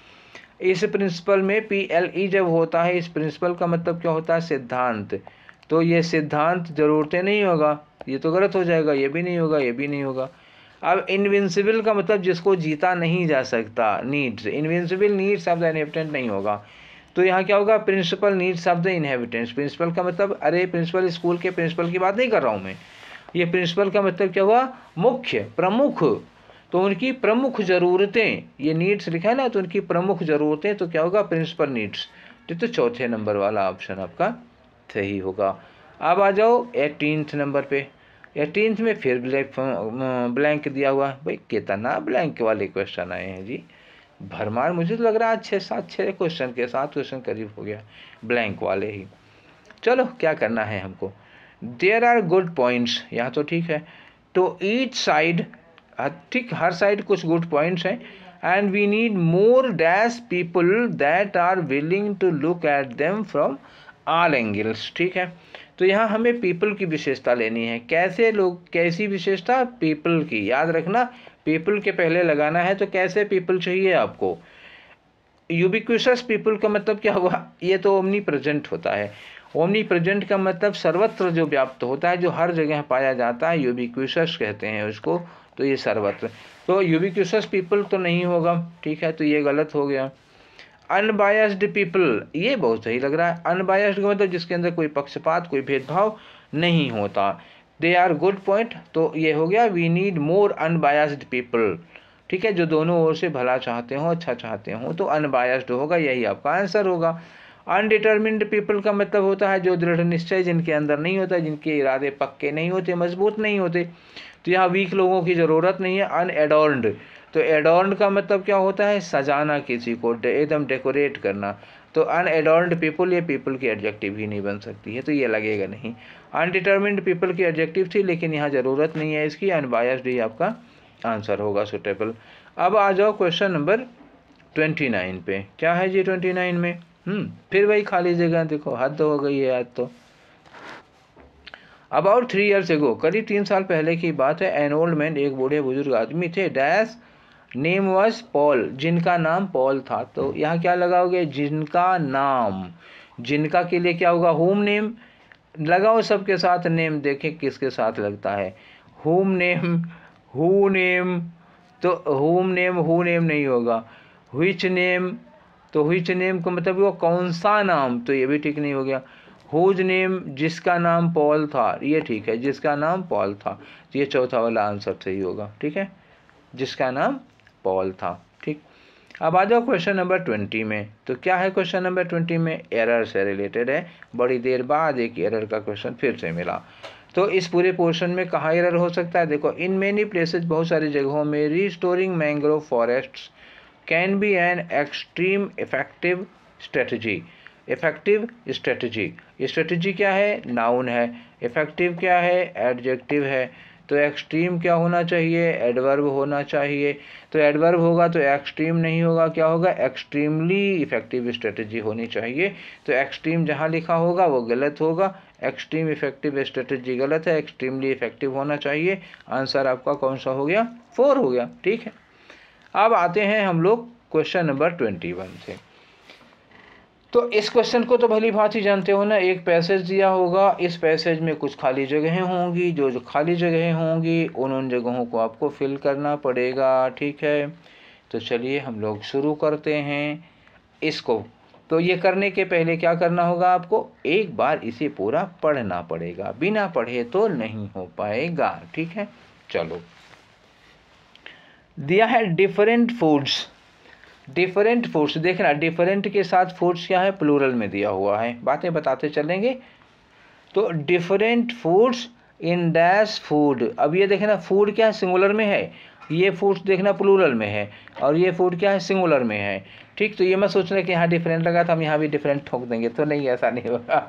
S1: इस प्रिंसिपल में पी एल ई जब होता है इस प्रिंसिपल का मतलब क्या होता है सिद्धांत तो ये सिद्धांत ज़रूरतें नहीं होगा ये तो गलत हो जाएगा ये भी नहीं होगा ये भी नहीं होगा अब इनविंसिबल का मतलब जिसको जीता नहीं जा सकता needs invincible needs of the inhabitant नहीं होगा तो यहाँ क्या होगा principal needs of the inhabitants principal का मतलब अरे प्रिंसिपल स्कूल के प्रिंसिपल की बात नहीं कर रहा हूँ मैं ये प्रिंसिपल का मतलब क्या हुआ मुख्य प्रमुख तो उनकी प्रमुख ज़रूरतें ये नीड्स लिखा है ना तो उनकी प्रमुख ज़रूरतें तो क्या होगा प्रिंसिपल नीड्स तो चौथे नंबर वाला ऑप्शन आपका सही होगा अब आ जाओ एटीनथ नंबर पे एटीनथ में फिर ब्लैक ब्लैंक दिया हुआ भाई कितना ब्लैंक वाले क्वेश्चन आए हैं जी भरमार मुझे तो लग रहा है छः सात छः क्वेश्चन के सात क्वेश्चन करीब हो गया ब्लैंक वाले ही चलो क्या करना है हमको देर आर गुड पॉइंट्स यहाँ तो ठीक है तो ईच साइड ठीक हर साइड कुछ गुड पॉइंट्स हैं and we need more dash people that are willing to look at them from all angles ठीक है तो यहाँ हमें पीपल की विशेषता लेनी है कैसे लोग कैसी विशेषता पीपल की याद रखना पीपल के पहले लगाना है तो कैसे पीपल चाहिए आपको यूबिक्यूसस पीपल का मतलब क्या हुआ ये तो ओमनी प्रेजेंट होता है ओमनी प्रेजेंट का मतलब सर्वत्र जो व्याप्त होता है जो हर जगह पाया जाता है यूबिक्यूसस कहते हैं उसको तो ये सर्वत्र तो यूबिक्यूसस पीपल तो नहीं होगा ठीक है तो ये गलत हो गया अनबायस्ड पीपल ये बहुत सही लग रहा है अनबायस्ड का मतलब जिसके अंदर कोई पक्षपात कोई भेदभाव नहीं होता दे आर गुड पॉइंट तो ये हो गया we need more unbiased people ठीक है जो दोनों ओर से भला चाहते हों अच्छा चाहते हों तो अनबायस्ड होगा यही आपका आंसर होगा अनडिटर्मिंड पीपल का मतलब होता है जो दृढ़ निश्चय जिनके अंदर नहीं होता जिनके इरादे पक्के नहीं होते मजबूत नहीं होते तो यहाँ वीक लोगों की ज़रूरत नहीं है अनएडोर्ड तो एडोर्न का मतलब क्या होता है सजाना किसी को एकदम डेकोरेट करना तो अनएडोर्न्ड पीपल ये पीपल की एडजेक्टिव ही नहीं बन सकती है तो ये लगेगा नहीं अनडिटर्मिंड पीपल की एडजेक्टिव थी लेकिन यहाँ ज़रूरत नहीं है इसकी अनबायस्ड ही आपका आंसर होगा सुटेबल अब आ जाओ क्वेश्चन नंबर ट्वेंटी नाइन पे क्या है जी ट्वेंटी नाइन में हम्म, फिर वही खाली जगह देखो हद हो गई है आज तो अबाउट थ्री ईयर्स एगो करीब तीन साल पहले की बात है एन ओल्ड मैन एक बूढ़े बुजुर्ग आदमी थे डैश नेम वॉज पॉल जिनका नाम पॉल था तो यहाँ क्या लगाओगे जिनका नाम जिनका के लिए क्या होगा होम नेम लगाओ सबके साथ नेम देखें किसके साथ लगता है होम नेम हु नेम तो होम नेम हु नेम नहीं होगा हुच नेम तो हुच नेम का मतलब वो कौन सा नाम तो ये भी ठीक नहीं हो गया हुज नेम जिसका नाम पॉल था ये ठीक है जिसका नाम पॉल था तो ये चौथा वाला आंसर सही होगा ठीक है जिसका नाम पॉल था ठीक अब आ जाओ क्वेश्चन नंबर ट्वेंटी में तो क्या है क्वेश्चन नंबर ट्वेंटी में एरर से रिलेटेड है बड़ी देर बाद एक एरर का क्वेश्चन फिर से मिला तो इस पूरे पोर्शन में कहाँ एरर हो सकता है देखो इन मेनी प्लेसेज बहुत सारी जगहों में restoring mangrove forests can be an extreme effective strategy effective strategy strategy क्या है नाउन है इफेक्टिव क्या है एडजेक्टिव है तो एक्सट्रीम क्या होना चाहिए एडवर्ब होना चाहिए तो एडवर्ब होगा तो एक्सट्रीम नहीं होगा क्या होगा एक्सट्रीमली इफेक्टिव स्ट्रेटजी होनी चाहिए तो एक्सट्रीम जहाँ लिखा होगा वो गलत होगा एक्सट्रीम इफेक्टिव स्ट्रेटजी गलत है एक्सट्रीमली इफेक्टिव होना चाहिए आंसर आपका कौन सा हो गया फोर हो गया ठीक है अब आते हैं हम लोग क्वेश्चन नंबर ट्वेंटी वन से तो इस क्वेश्चन को तो भली भांति जानते हो ना एक पैसेज दिया होगा इस पैसेज में कुछ खाली जगहें होंगी जो जो खाली जगहें होंगी उन उन जगहों को आपको फिल करना पड़ेगा ठीक है तो चलिए हम लोग शुरू करते हैं इसको तो ये करने के पहले क्या करना होगा आपको एक बार इसे पूरा पढ़ना पड़ेगा बिना पढ़े तो नहीं हो पाएगा ठीक है चलो दिया है डिफरेंट फूड्स डिफरेंट फोर्स देखना डिफरेंट के साथ फोर्स क्या है प्लूरल में दिया हुआ है बातें बताते चलेंगे तो different foods in dash food अब ये देखना फूड क्या है सिंगुलर में है ये फूड देखना प्लूरल में है और ये फूड क्या है सिंगुलर में है ठीक तो ये मैं सोच रहा कि यहाँ डिफरेंट लगा तो हम यहाँ भी डिफरेंट ठोक देंगे तो नहीं ऐसा नहीं होगा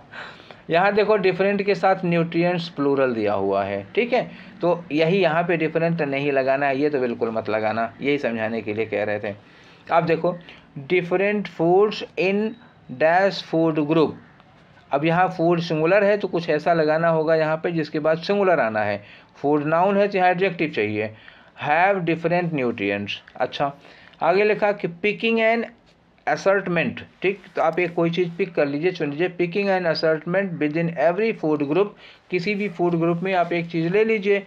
S1: यहाँ देखो डिफरेंट के साथ न्यूट्रिएंट्स प्लूरल दिया हुआ है ठीक है तो यही यहाँ पे डिफरेंट नहीं लगाना है ये तो बिल्कुल मत लगाना यही समझाने के लिए कह रहे थे आप देखो different foods in dash food group अब यहाँ फूड सिंगुलर है तो कुछ ऐसा लगाना होगा यहाँ पे जिसके बाद सिंगुलर आना है फूड नाउन है तो यहाँ एडजेक्टिव चाहिए हैव डिफरेंट न्यूट्रिएंट्स अच्छा आगे लिखा कि पिकिंग एंड असर्टमेंट ठीक तो आप एक कोई चीज़ पिक कर लीजिए चुन लीजिए picking and assortment with in every food group किसी भी फूड ग्रुप में आप एक चीज़ ले लीजिए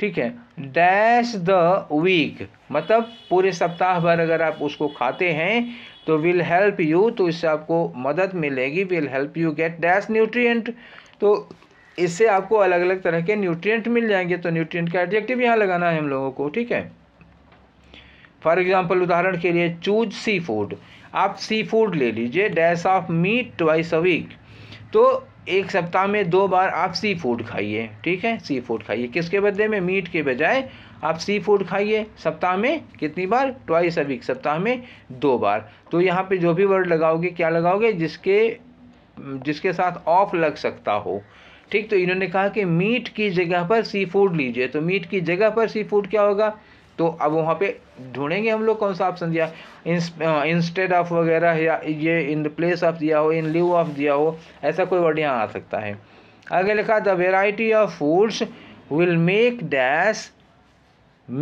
S1: ठीक है डैश द वीक मतलब पूरे सप्ताह भर अगर आप उसको खाते हैं तो विल हेल्प यू तो इससे आपको मदद मिलेगी will help you get dash nutrient तो इससे आपको अलग अलग तरह के न्यूट्रिएंट मिल जाएंगे तो न्यूट्रिएंट का एडजेक्टिव यहाँ लगाना है हम लोगों को ठीक है फॉर एग्जाम्पल उदाहरण के लिए चूज सी फूड आप सी फूड ले लीजिए dash of meat twice a week तो एक सप्ताह में दो बार आप सी फूड खाइए ठीक है सी फूड खाइए किसके बदले में मीट के बजाय आप सी फूड खाइए सप्ताह में कितनी बार ट्वाइस अ वीक सप्ताह में दो बार तो यहाँ पे जो भी वर्ड लगाओगे क्या लगाओगे जिसके जिसके साथ ऑफ लग सकता हो ठीक तो इन्होंने कहा कि मीट की जगह पर सी फूड लीजिए तो मीट की जगह पर सी फूड क्या होगा तो अब वहाँ पे ढूंढेंगे हम लोग कौन सा ऑप्शन दिया इंस्टेड ऑफ uh, वगैरह या ये इन द प्लेस ऑफ दिया हो इन लिव ऑफ दिया हो ऐसा कोई वर्ड यहाँ आ सकता है आगे लिखा the variety of foods will make dash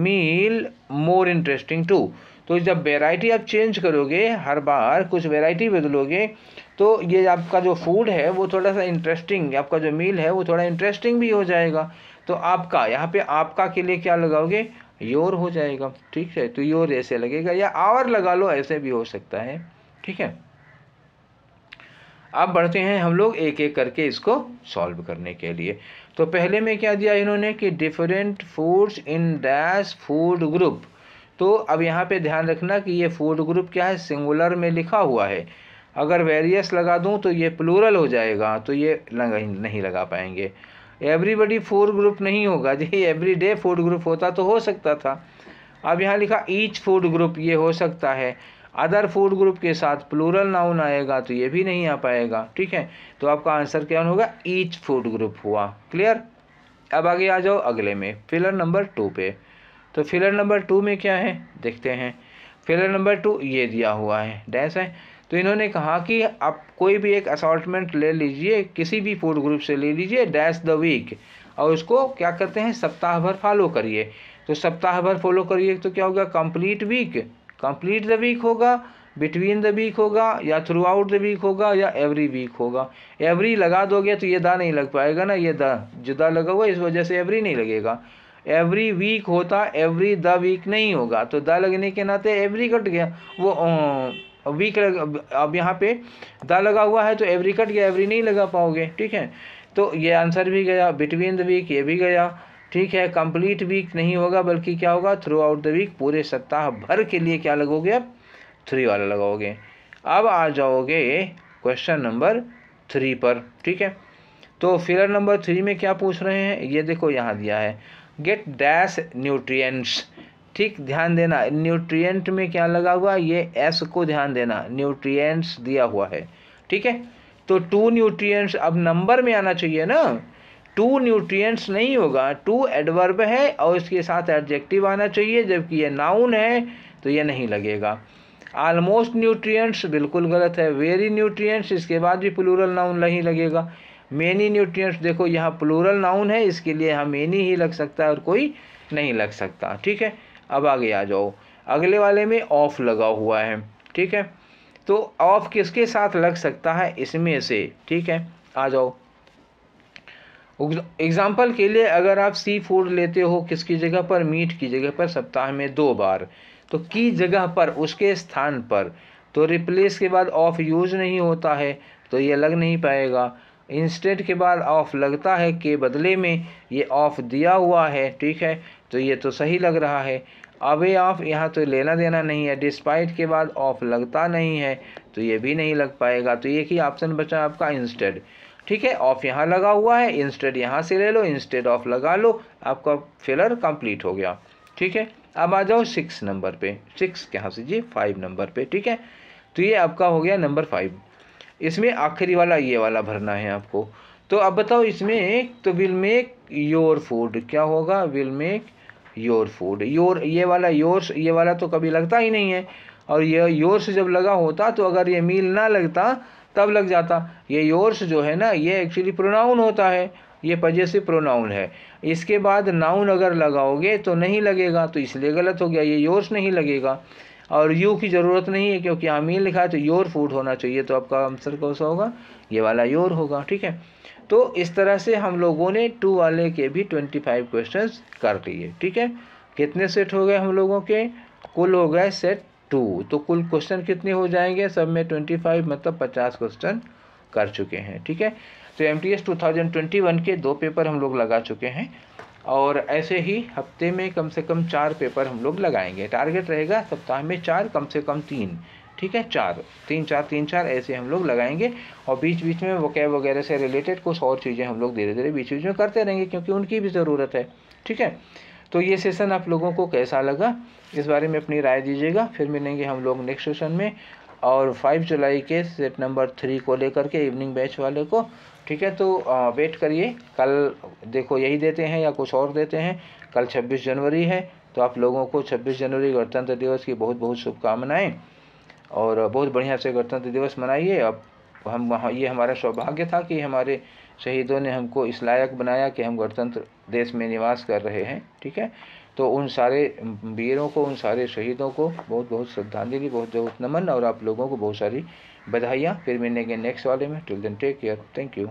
S1: meal more interesting to तो जब वेराइटी आप चेंज करोगे हर बार कुछ वेराइटी बदलोगे तो ये आपका जो फूड है वो थोड़ा सा इंटरेस्टिंग आपका जो मील है वो थोड़ा इंटरेस्टिंग भी हो जाएगा तो आपका यहाँ पे आपका के लिए क्या लगाओगे योर हो जाएगा ठीक है तो योर ऐसे लगेगा या आवर लगा लो ऐसे भी हो सकता है ठीक है अब बढ़ते हैं हम लोग एक एक करके इसको सॉल्व करने के लिए तो पहले में क्या दिया इन्होंने कि different foods in dash food group तो अब यहाँ पे ध्यान रखना कि ये फूड ग्रुप क्या है सिंगुलर में लिखा हुआ है अगर वेरियस लगा दूँ तो ये प्लूरल हो जाएगा तो ये नहीं लगा पाएंगे एवरीबडी फोर ग्रुप नहीं होगा [LAUGHS] जी एवरी डे फोर ग्रुप होता तो हो सकता था अब यहाँ लिखा ईच फूड ग्रुप ये हो सकता है अदर फूड ग्रुप के साथ प्लूरल नाउन आएगा तो ये भी नहीं आ पाएगा ठीक है तो आपका आंसर क्या होगा ईच फूड ग्रुप हुआ क्लियर अब आगे आ जाओ अगले में फिलर नंबर टू पे तो फिलर नंबर टू में क्या है देखते हैं फिलर नंबर टू ये दिया हुआ है डैश है तो इन्होंने कहा कि आप कोई भी एक असॉल्टमेंट ले लीजिए किसी भी फूड ग्रुप से ले लीजिए डैश द वीक और उसको क्या करते हैं सप्ताह भर फॉलो करिए तो सप्ताह भर फॉलो करिए तो क्या होगा complete week complete the week होगा बिटवीन द वीक होगा या थ्रू आउट द वीक होगा या एवरी वीक होगा एवरी लगा दोगे तो ये दा नहीं लग पाएगा ना ये दा जो दा लगा हुआ इस वजह से एवरी नहीं लगेगा एवरी वीक होता एवरी द वीक नहीं होगा तो द लगने के नाते एवरी कट गया वो वीक लग अब यहाँ पे द लगा हुआ है तो एवरी कट या एवरी नहीं लगा पाओगे ठीक है तो ये आंसर भी गया बिटवीन द वीक ये भी गया ठीक है कंप्लीट वीक नहीं होगा बल्कि क्या होगा थ्रू आउट द वीक पूरे सप्ताह भर के लिए क्या लगोगे अब थ्री वाला लगाओगे अब आ जाओगे क्वेश्चन नंबर थ्री पर ठीक है तो फिलर नंबर थ्री में क्या पूछ रहे हैं ये देखो यहाँ दिया है गेट डैश न्यूट्रिएंट्स ठीक ध्यान देना न्यूट्रिएंट में क्या लगा हुआ ये एस को ध्यान देना न्यूट्रिएंट्स दिया हुआ है ठीक है तो टू न्यूट्रिएंट्स अब नंबर में आना चाहिए ना टू न्यूट्रिएंट्स नहीं होगा टू एडवर्ब है और इसके साथ एडजेक्टिव आना चाहिए जबकि ये नाउन है तो ये नहीं लगेगा आलमोस्ट न्यूट्रिएंट्स बिल्कुल गलत है वेरी न्यूट्रिएंट्स इसके बाद भी प्लूरल नाउन नहीं लगेगा मेनी न्यूट्रिएंट्स देखो यहाँ प्लूरल नाउन है इसके लिए यहाँ मेनी ही लग सकता है और कोई नहीं लग सकता ठीक है अब आगे आ जाओ अगले वाले में ऑफ लगा हुआ है ठीक है तो ऑफ किसके साथ लग सकता है इसमें से ठीक है आ जाओ एग्ज़ाम्पल के लिए अगर आप सी फूड लेते हो किसकी जगह पर मीट की जगह पर सप्ताह में दो बार तो की जगह पर उसके स्थान पर तो रिप्लेस के बाद ऑफ यूज नहीं होता है तो ये लग नहीं पाएगा इंस्टेंट के बाद ऑफ लगता है के बदले में ये ऑफ दिया हुआ है ठीक है तो ये तो सही लग रहा है अवे ऑफ यहाँ तो लेना देना नहीं है डिस्पाइट के बाद ऑफ लगता नहीं है तो ये भी नहीं लग पाएगा तो एक ही ऑप्शन बचा आपका इंस्टेड ठीक है ऑफ यहाँ लगा हुआ है इंस्टेड यहाँ से ले लो इंस्टेड ऑफ लगा लो आपका फिलर कंप्लीट हो गया ठीक है अब आ जाओ सिक्स नंबर पे सिक्स यहाँ से जी फाइव नंबर पे ठीक है तो ये आपका हो गया नंबर फाइव इसमें आखिरी वाला ये वाला भरना है आपको तो अब बताओ इसमें तो विल मेक योर फूड क्या होगा will make your food your ये वाला योर्स ये वाला तो कभी लगता ही नहीं है और ये योर्स जब लगा होता तो अगर ये मील ना लगता तब लग जाता ये योर्स जो है ना ये एक्चुअली प्रोनाउन होता है ये पजे से प्रोनाउन है इसके बाद नाउन अगर लगाओगे तो नहीं लगेगा तो इसलिए गलत हो गया ये योर्स नहीं लगेगा और यू की ज़रूरत नहीं है क्योंकि आमीन लिखा है तो योर फूड होना चाहिए तो आपका आंसर कौन सा होगा ये वाला योर होगा ठीक है तो इस तरह से हम लोगों ने टू वाले के भी ट्वेंटी फाइव क्वेश्चन कर लिए ठीक है कितने सेट हो गए हम लोगों के कुल हो गए सेट टू तो कुल क्वेश्चन कितने हो जाएंगे सब में ट्वेंटी फाइव मतलब पचास क्वेश्चन कर चुके हैं ठीक है तो M T S two thousand twenty one के दो पेपर हम लोग लगा चुके हैं और ऐसे ही हफ्ते में कम से कम चार पेपर हम लोग लगाएंगे टारगेट रहेगा सप्ताह में चार कम से कम तीन ठीक है चार तीन चार तीन चार ऐसे हम लोग लगाएंगे और बीच बीच में वो कैब वगैरह से रिलेटेड कुछ और चीज़ें हम लोग धीरे धीरे बीच बीच में करते रहेंगे क्योंकि उनकी भी ज़रूरत है ठीक है तो ये सेशन आप लोगों को कैसा लगा इस बारे में अपनी राय दीजिएगा फिर मिलेंगे हम लोग नेक्स्ट सेशन में और फाइव जुलाई के सेट नंबर थ्री को लेकर के इवनिंग बैच वाले को ठीक है तो वेट करिए कल देखो यही देते हैं या कुछ और देते हैं कल 26 जनवरी है तो आप लोगों को 26 जनवरी गणतंत्र दिवस की बहुत बहुत शुभकामनाएं और बहुत बढ़िया से गणतंत्र दिवस मनाइए अब हम वहाँ ये हमारा सौभाग्य था कि हमारे शहीदों ने हमको इस लायक बनाया कि हम गणतंत्र देश में निवास कर रहे हैं ठीक है तो उन सारे वीरों को उन सारे शहीदों को बहुत बहुत श्रद्धांजलि बहुत बहुत नमन और आप लोगों को बहुत सारी बधाइयाँ फिर मिलने के नेक्स्ट वाले में till then take care thank you